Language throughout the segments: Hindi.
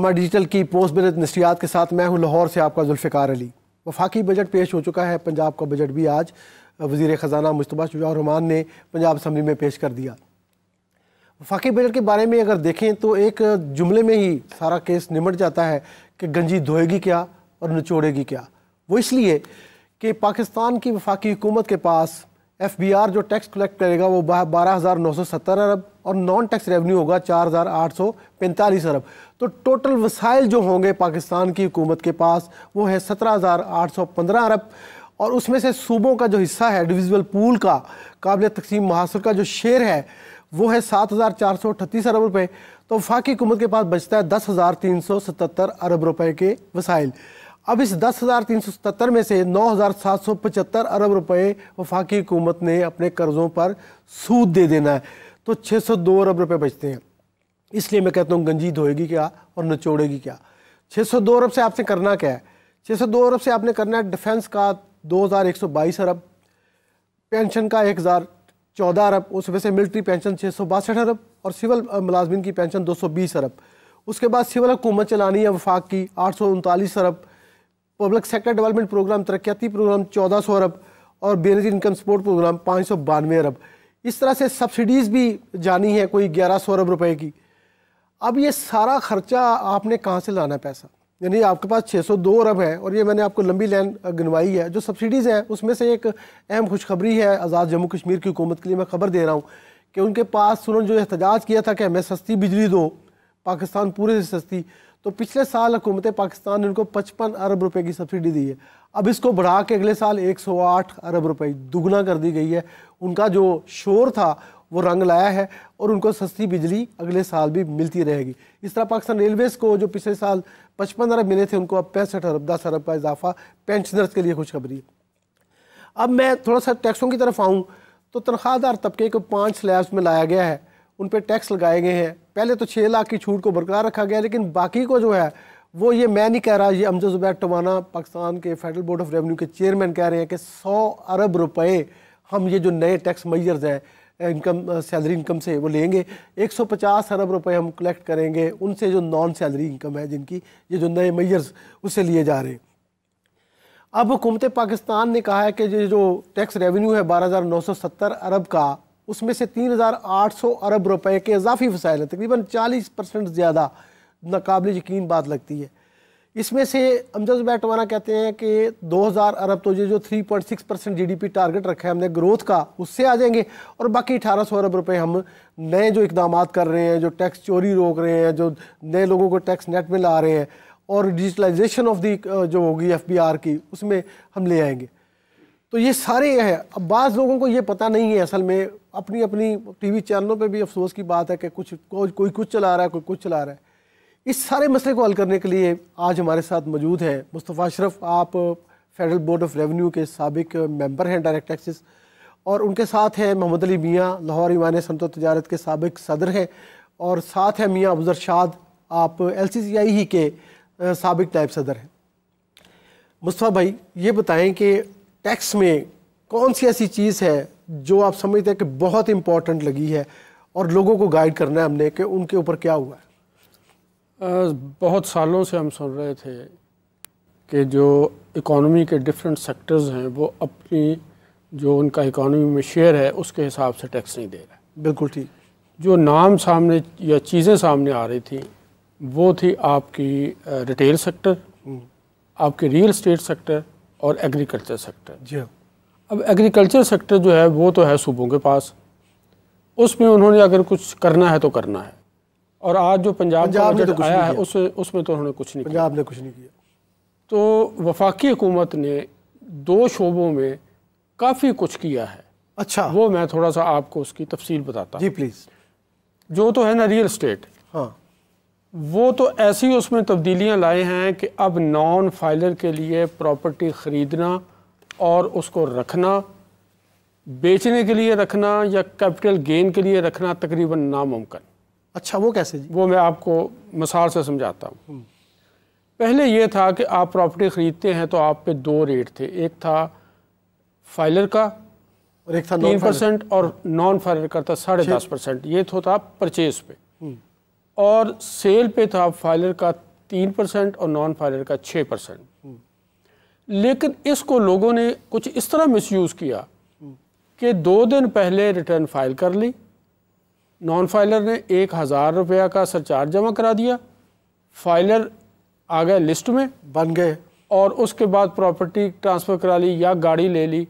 हमारे डिजिटल की पोस्ट बजट नशियात के साथ मैं हूं लाहौर से आपका जुल्फ़िकार अली वफाकी बजट पेश हो चुका है पंजाब का बजट भी आज वजीर ख़जाना मुशतबा रहमान ने पंजाब असम्बली में पेश कर दिया वफाकी बजट के बारे में अगर देखें तो एक जुमले में ही सारा केस निमट जाता है कि गंजी धोएगी क्या और निचोड़ेगी क्या वो इसलिए कि पाकिस्तान की वफाकी हुकूमत के पास एफ बी आर जो टैक्स कलेक्ट करेगा वो बारह हज़ार नौ सौ सत्तर अरब और नॉन टैक्स रेवेन्यू होगा चार हज़ार आठ सौ पैंतालीस अरब तो टोटल वसाइल जो होंगे पाकिस्तान की हुकूमत के पास वो है सत्रह हज़ार आठ सौ पंद्रह अरब और उसमें से सूबों का जो हिस्सा है डिविजल पूल का काबिल तकसीम महासर का जो शेयर है वो है सात हज़ार चार सौ अठतीस अरब रुपये तो वफाकी हुकूमत के पास बचता है दस हज़ार तीन सौ सतहत्तर अरब रुपये के वसाइल अब इस दस हज़ार तीन सौ सतहत्तर में से नौ हज़ार सात सौ पचहत्तर अरब रुपए वफाकी हुकूमत ने अपने कर्ज़ों पर सूद दे देना है तो छः सौ दो अरब रुपए बचते हैं इसलिए मैं कहता हूँ गंजी धोएगी क्या और नचोड़ेगी क्या छः सौ दो अरब से आपने करना क्या है छः सौ दो अरब से आपने करना है डिफेंस का दो हज़ार एक सौ बाईस अरब पेंशन का एक हज़ार चौदह अरब उसमें से मिल्ट्री पेंशन छः सौ बासठ अरब और सिविल मुलाजमन की पेंशन दो सौ बीस अरब उसके बाद सिविल हुकूमत चलानी है वफाक की आठ सौ उनतालीस अरब पब्लिक सेक्टर डेवलपमेंट प्रोग्राम तरक्याती प्रोग्राम चौदह सौ अरब और बेनजी इनकम सपोर्ट प्रोग्राम पाँच सौ बानवे अरब इस तरह से सब्सिडीज़ भी जानी है कोई ग्यारह सौ अरब रुपए की अब ये सारा खर्चा आपने कहाँ से लाना है पैसा यानी आपके पास 602 अरब है और ये मैंने आपको लंबी लाइन गिनवाई है जो सब्सिडीज़ हैं उसमें से एक अहम खुशखबरी है आज़ाद जम्मू कश्मीर की हुकूमत के लिए मैं खबर दे रहा हूँ कि उनके पास उन्होंने जो एहतजाज किया था कि हमें सस्ती बिजली दो पाकिस्तान पूरे से सस्ती तो पिछले साल हुकूमत पाकिस्तान ने उनको पचपन अरब रुपए की सब्सिडी दी है अब इसको बढ़ा के अगले साल 108 अरब रुपए दुगना कर दी गई है उनका जो शोर था वो रंग लाया है और उनको सस्ती बिजली अगले साल भी मिलती रहेगी इस तरह पाकिस्तान रेलवेज़ को जो पिछले साल पचपन अरब मिले थे उनको अब पैंसठ अरब दस अरब का इजाफा पेंशनर्स के लिए खुशखबरी है अब मैं थोड़ा सा टैक्सों की तरफ आऊँ तो तनख्वाहदार तबके को पाँच स्लैब्स में लाया गया है उन पर टैक्स लगाए गए हैं पहले तो छः लाख की छूट को बरकरार रखा गया लेकिन बाकी को जो है वो ये मैं नहीं कह रहा ये अमजद जुबैर टवाना पाकिस्तान के फेडरल बोर्ड ऑफ रेवेन्यू के चेयरमैन कह रहे हैं कि सौ अरब रुपये हम ये जो नए टैक्स मैयर्स हैं इनकम सैलरी इनकम से वो लेंगे 150 अरब रुपए हम कलेक्ट करेंगे उनसे जो नॉन सैलरी इनकम है जिनकी ये जो नए मैयर्स उससे लिए जा रहे हैं अब हुकूमत पाकिस्तान ने कहा है कि ये जो टैक्स रेवेन्यू है 12,970 अरब का उसमें से तीन हज़ार आठ सौ अरब रुपए के इजाफी फसाइल हैं तकरीबन चालीस परसेंट ज़्यादा नाकबिल यकीन बात लगती है इसमें से अमजद बैटवाना कहते हैं कि 2000 अरब तो ये जो 3.6 परसेंट जी टारगेट रखा है हमने ग्रोथ का उससे आ जाएंगे और बाकी 1800 अरब रुपए हम नए जो इकदाम कर रहे हैं जो टैक्स चोरी रोक रहे हैं जो नए लोगों को टैक्स नेट में ला रहे हैं और डिजिटलाइजेशन ऑफ दी जो होगी एफ की उसमें हम ले आएंगे तो ये सारे है अब बाज़ लोगों को ये पता नहीं है असल में अपनी अपनी टीवी चैनलों पे भी अफसोस की बात है कि कुछ को, कोई कुछ चला रहा है कोई कुछ चला रहा है इस सारे मसले को हल करने के लिए आज हमारे साथ मौजूद हैं मुस्तफ़ा अशरफ आप फेडरल बोर्ड ऑफ रेवेन्यू के सबक मेंबर हैं डायरेक्ट टैक्सेस और उनके साथ हैं मोहम्मद अली मियाँ लाहौर ईमान सनत तजारत के सबक सदर हैं और साथ हैं मियाँ अफज़र शाद आप एल सी सी आई ही के सबक नायब सदर हैं मुस्तफ़ा भाई ये बताएँ कि टैक्स में कौन सी ऐसी चीज़ है जो आप समझते हैं कि बहुत इम्पॉर्टेंट लगी है और लोगों को गाइड करना है हमने कि उनके ऊपर क्या हुआ है बहुत सालों से हम सुन रहे थे कि जो इकोनॉमी के डिफरेंट सेक्टर्स हैं वो अपनी जो उनका इकोनॉमी में शेयर है उसके हिसाब से टैक्स नहीं दे रहा बिल्कुल ठीक जो नाम सामने या चीज़ें सामने आ रही थी वो थी आपकी रिटेल सेक्टर आपके रियल स्टेट सेक्टर और एग्रीकल्चर सेक्टर जी हाँ। अब एग्रीकल्चर सेक्टर जो है वो तो है सूबों के पास उसमें उन्होंने अगर कुछ करना है तो करना है और आज जो पंजाब, पंजाब का बजट तो आया है उस उसमें तो उन्होंने कुछ नहीं पंजाब ने कुछ नहीं किया तो वफाकी हुकूमत ने दो शोबों में काफ़ी कुछ किया है अच्छा वो मैं थोड़ा सा आपको उसकी तफसील बताता जी प्लीज़ जो तो है ना रियल स्टेट हाँ वो तो ऐसी उसमें तब्दीलियां लाए हैं कि अब नॉन फाइलर के लिए प्रॉपर्टी ख़रीदना और उसको रखना बेचने के लिए रखना या कैपिटल गेन के लिए रखना तकरीबन नामुमकिन अच्छा वो कैसे जी वो मैं आपको मिसाल से समझाता हूँ पहले ये था कि आप प्रॉपर्टी ख़रीदते हैं तो आप पे दो रेट थे एक था फाइलर का और एक था तीन परसेंट और नॉन फाइलर का था साढ़े दस परसेंट ये तो था परचेज पे और सेल पे था फाइलर का तीन परसेंट और नॉन फाइलर का छः परसेंट लेकिन इसको लोगों ने कुछ इस तरह मिसयूज़ किया कि दो दिन पहले रिटर्न फाइल कर ली नॉन फाइलर ने एक हज़ार रुपया का सरचार्ज जमा करा दिया फाइलर आ गए लिस्ट में बन गए और उसके बाद प्रॉपर्टी ट्रांसफ़र करा ली या गाड़ी ले ली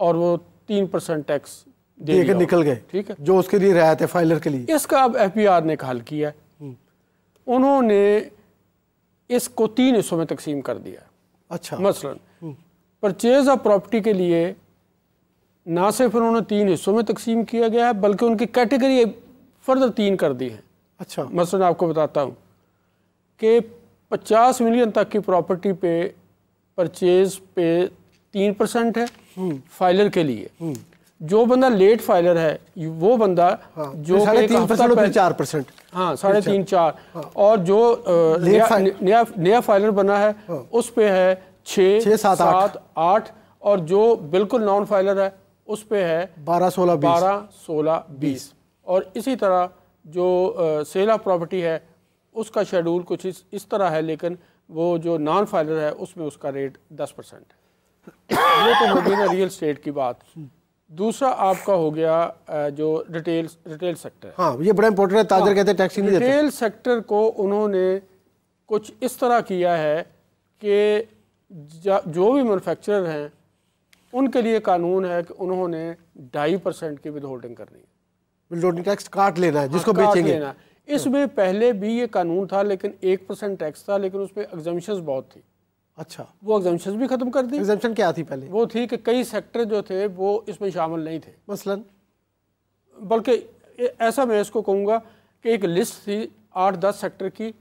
और वो तीन परसेंट टैक्स देकर निकल गए ठीक है जो उसके लिए रियायत है फाइलर के लिए इसका अब एफ आर ने एक हल किया है हम्म। उन्होंने इसको तीन हिस्सों में तकसीम कर दिया अच्छा मसलन हम्म। परचेज ऑफ प्रॉपर्टी के लिए ना सिर्फ उन्होंने तीन हिस्सों में तकसीम किया गया है बल्कि उनकी कैटेगरी फर्दर तीन कर दी है अच्छा मसलन आपको बताता हूँ कि 50 मिलियन तक की प्रॉपर्टी पे परचेज पे तीन परसेंट है हम्म। फाइलर के लिए जो बंदा लेट फाइलर है वो बंदा हाँ, जो तीन चार परसेंट हाँ साढ़े अच्छा। तीन चार हाँ, और जो नया नया नया फाइलर बना है हाँ, उस पे है छ सात सात आठ और जो बिल्कुल नॉन फाइलर है उस पे है बारह सोलह बारह सोलह बीस और इसी तरह जो सेल ऑफ प्रॉपर्टी है उसका शेड्यूल कुछ इस इस तरह है लेकिन वो जो नॉन फाइलर है उसमें उसका रेट दस परसेंट ये तो होगी ना रियल स्टेट की बात दूसरा आपका हो गया जो रिटेल रिटेल सेक्टर हाँ ये बड़ा इंपॉर्टेंट है ताजर हाँ, कहते टैक्स नहीं रिटेल सेक्टर को उन्होंने कुछ इस तरह किया है कि जो भी मैनुफेक्चर हैं उनके लिए कानून है कि उन्होंने ढाई परसेंट की विद होल्डिंग करनी है विदहोल्डिंग टैक्स काट लेना है हाँ, जिसको हाँ, बेचेंगे लेना इसमें पहले भी ये कानून था लेकिन एक परसेंट टैक्स था लेकिन उस पर एग्जामिशन बहुत थी अच्छा वो एग्जामेशन भी खत्म कर दी एग्जामेशन क्या थी पहले वो थी कि कई सेक्टर जो थे वो इसमें शामिल नहीं थे मसलन बल्कि ऐसा मैं इसको कहूँगा कि एक लिस्ट थी आठ दस सेक्टर की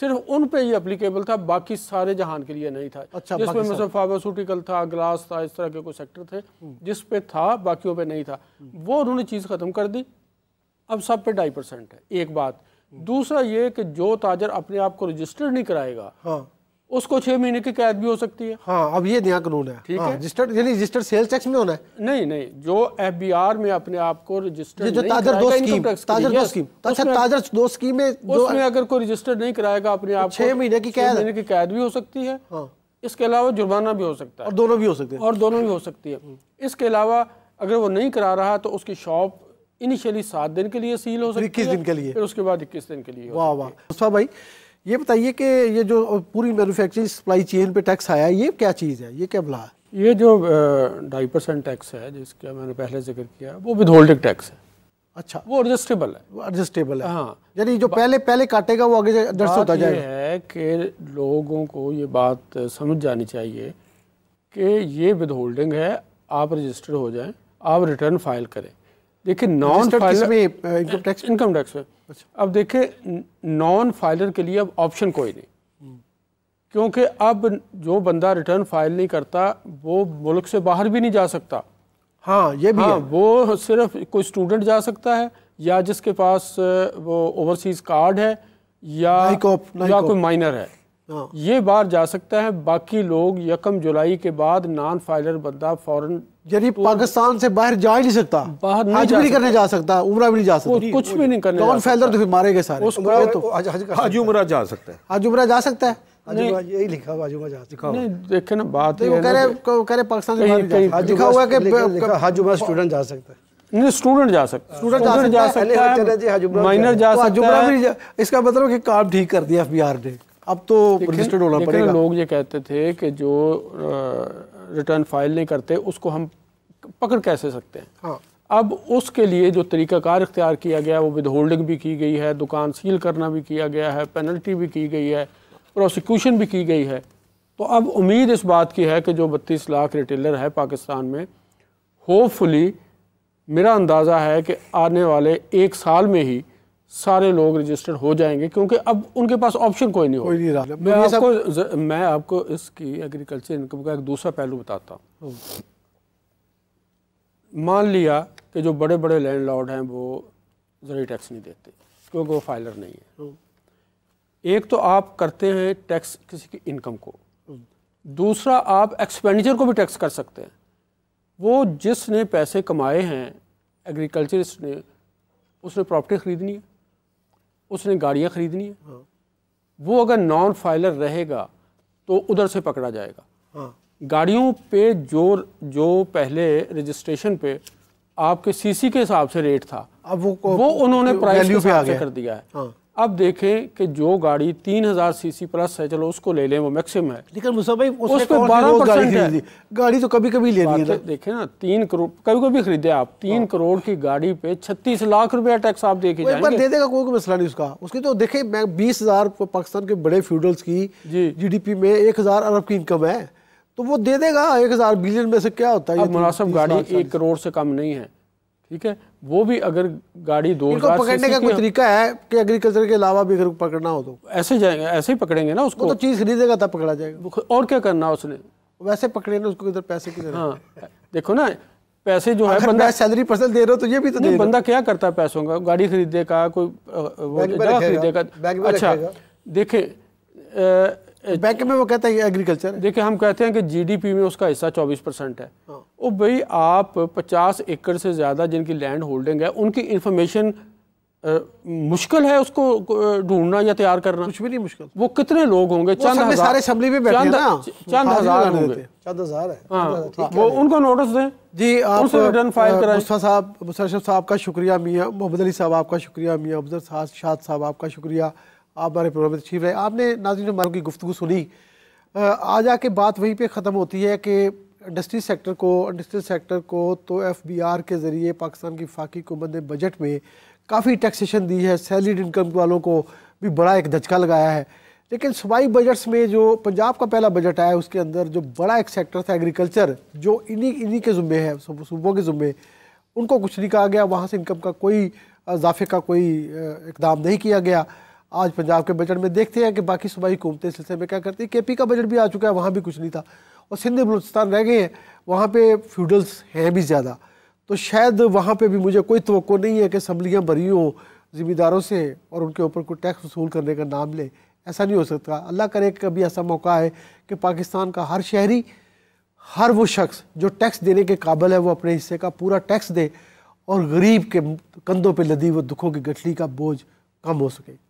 सिर्फ उन पे ही अप्लीकेबल था बाकी सारे जहान के लिए नहीं था अच्छा जिसमें मतलब फार्मास्यूटिकल था ग्लास था इस तरह के कोई सेक्टर थे हम्म। जिस पे था बाकियों पे नहीं था हम्म। वो उन्होंने चीज़ ख़त्म कर दी अब सब पे ढाई परसेंट है एक बात हम्म। दूसरा ये कि जो ताजर अपने आप को रजिस्टर्ड नहीं कराएगा हाँ। उसको छह महीने की कैद भी हो सकती है हाँ अब ये नया कानून है ठीक हाँ, है रजिस्टर्ड यानी रजिस्टर्ड सेल्स टैक्स में होना है नहीं नहीं जो एफ बी आर में अपने आप को रजिस्टर जो अच्छा, रजिस्टर नहीं कराएगा अपने आप छह महीने की कैद महीने की कैद भी हो सकती है हाँ। इसके अलावा जुर्माना भी हो सकता है और दोनों भी हो सकते हैं और दोनों भी हो सकती है इसके अलावा अगर वो नहीं करा रहा तो उसकी शॉप इनिशियली सात दिन के लिए सील हो सकती है इक्कीस दिन के लिए फिर उसके बाद इक्कीस दिन के लिए वाह वाह भाई ये बताइए कि ये जो पूरी मैन्युफैक्चरिंग सप्लाई चेन पे टैक्स आया ये क्या चीज़ है ये क्या बुला है ये जो ढाई परसेंट टैक्स है जिसका मैंने पहले जिक्र किया वो विद होल्डिंग टैक्स है अच्छा वो एडजस्टेबल है वो एडजस्टेबल है हाँ यानी जो पहले पहले काटेगा वो आगे दर्ज होता जाएगा है कि लोगों को ये बात समझ जानी चाहिए कि ये विद होल्डिंग है आप रजिस्टर हो जाएं आप रिटर्न फाइल करें देखिए नॉन फाइलर में इनकम टैक्स इनकम टैक्स में अच्छा। अब देखिए नॉन फाइलर के लिए अब ऑप्शन कोई नहीं हम्म। क्योंकि अब जो बंदा रिटर्न फाइल नहीं करता वो मुल्क से बाहर भी नहीं जा सकता हाँ ये भी हाँ, है। वो सिर्फ कोई स्टूडेंट जा सकता है या जिसके पास वो ओवरसीज कार्ड है या, नाएकोप, नाएकोप। या कोई माइनर है हाँ। ये बार जा सकता है बाकी लोग यकम जुलाई के बाद नॉन फाइलर बंदा फॉरन यानी तो पाकिस्तान से बाहर जा ही नहीं सकता बाहर नहीं हज भी नहीं करने जा सकता उम्र भी नहीं जा सकता कुछ भी नहीं करने नॉन फाइलर तो फिर मारेंगे सारे तो हज उम्र जा सकता है हज उम्र जा सकता है यही लिखा हुआ ना बात तो पाकिस्तान हुआ स्टूडेंट जा सकता है इसका मतलब काम ठीक कर दिया एफ ने अब तो रजिस्टर्ड होना पड़ेगा लोग ये कहते थे कि जो रिटर्न फाइल नहीं करते उसको हम पकड़ कैसे सकते हैं हाँ अब उसके लिए जो तरीकाकार इख्तियार किया गया वो विद होल्डिंग भी की गई है दुकान सील करना भी किया गया है पेनल्टी भी की गई है प्रोसिक्यूशन भी की गई है तो अब उम्मीद इस बात की है कि जो बत्तीस लाख रिटेलर है पाकिस्तान में होपफुली मेरा अंदाज़ा है कि आने वाले एक साल में ही सारे लोग रजिस्टर्ड हो जाएंगे क्योंकि अब उनके पास ऑप्शन कोई नहीं हो कोई मैं आपको मैं आपको इसकी एग्रीकल्चर इनकम का एक दूसरा पहलू बताता हूँ हम्म। मान लिया कि जो बड़े बड़े लैंड लॉर्ड हैं वो जरिए टैक्स नहीं देते क्योंकि वो फाइलर नहीं है हम्म। एक तो आप करते हैं टैक्स किसी की इनकम को हम्म। दूसरा आप एक्सपेंडिचर को भी टैक्स कर सकते हैं वो जिसने पैसे कमाए हैं एग्रीकल्चरिस्ट ने उसने प्रॉपर्टी ख़रीदनी है उसने गाड़ियाँ ख़रीदनी है हाँ। वो अगर नॉन फाइलर रहेगा तो उधर से पकड़ा जाएगा हाँ। गाड़ियों पे जो जो पहले रजिस्ट्रेशन पे आपके सीसी के हिसाब से रेट था अब वो वो उन्होंने प्राइस पे आगे कर दिया है हाँ। अब देखें कि जो गाड़ी 3000 सीसी प्लस है चलो उसको ले लें वो मैक्सिमम है लेकिन भाई उस पर बारह परसेंट है गाड़ी तो कभी कभी ली है देखें ना तीन करोड़ कभी कभी खरीदे आप तीन हाँ। करोड़ की गाड़ी पे छत्तीस लाख रुपया टैक्स आप देखे दे देगा कोई कोई मसला नहीं उसका उसकी तो देखे मैं बीस हजार पाकिस्तान के बड़े फ्यूडल्स की जी में एक हजार अरब की इनकम है तो वो दे देगा एक हजार बिलियन में से क्या होता है तो मुनासिब गाड़ी एक करोड़ से कम नहीं है ठीक है वो भी अगर गाड़ी दो इनको पकड़ने का कोई तरीका है कि एग्रीकल्चर के अलावा भी अगर पकड़ना हो तो ऐसे जाएंगे ऐसे ही पकड़ेंगे ना उसको तो चीज़ खरीदेगा तब पकड़ा जाएगा और क्या करना उसने वैसे पकड़े ना उसको इधर पैसे की हाँ देखो ना पैसे जो है बंदा सैलरी पर्सन दे रहे हो तो ये भी तो नहीं बंदा क्या करता है पैसों का गाड़ी खरीदेगा कोई खरीदेगा अच्छा देखे बैंक में वो कहता है एग्रीकल्चर देखिए हम कहते हैं कि जीडीपी में उसका हिस्सा 24 परसेंट है हाँ। भाई आप 50 एकड़ से ज़्यादा जिनकी लैंड होल्डिंग है उनकी इन्फॉर्मेशन मुश्किल है उसको ढूंढना या तैयार करना कुछ भी नहीं मुश्किल वो कितने लोग होंगे चंद हजार असम्बली में चंद हजार होंगे चंद हजार है हाँ, वो उनको नोटिस दें जी आपका रिटर्न फाइल साहब साहब का शुक्रिया मियाँ मोहम्मद अली साहब आपका शुक्रिया मियाँ अफजर साहब आपका शुक्रिया आप हमारे प्रोग्राम में तशीफ रहे आपने नाजिन मारों की गुफ्तु सुनी आज आके बात वहीं पर ख़त्म होती है कि इंडस्ट्री सेक्टर को इंडस्ट्रियल सेक्टर को तो एफ बी आर के ज़रिए पाकिस्तान की फाकी हुकूमत ने बजट में काफ़ी टैक्सेशन दी है सैलरीड इनकम वालों को भी बड़ा एक धचका लगाया है लेकिन सूबाई बजट्स में जो पंजाब का पहला बजट आया उसके अंदर जो बड़ा एक सेक्टर था एग्रीकल्चर जो इन्हीं इन्हीं के ज़ुम्मे हैं सूबों के ज़ुम्मे उनको कुछ नहीं कहा गया वहाँ से इनकम का कोई इजाफे का कोई इकदाम नहीं किया गया आज पंजाब के बजट में देखते हैं कि बाकी सूबाई हुकूमतें सिलसिले में क्या करती है के पी का बजट भी आ चुका है वहाँ भी कुछ नहीं था और सिंध बलोचिस्तान रह गए हैं वहाँ पर फ्यूडल्स हैं भी ज़्यादा तो शायद वहाँ पर भी मुझे कोई तो नहीं है कि असम्बलियाँ भरी हों ज़िम्मेदारों से और उनके ऊपर कोई टैक्स वसूल करने का नाम ले ऐसा नहीं हो सकता अल्लाह करे कभी ऐसा मौका है कि पाकिस्तान का हर शहरी हर वो शख्स जो टैक्स देने के काबिल है वो अपने हिस्से का पूरा टैक्स दे और गरीब के कंधों पे लदी वो दुखों की गठली का बोझ कम हो सके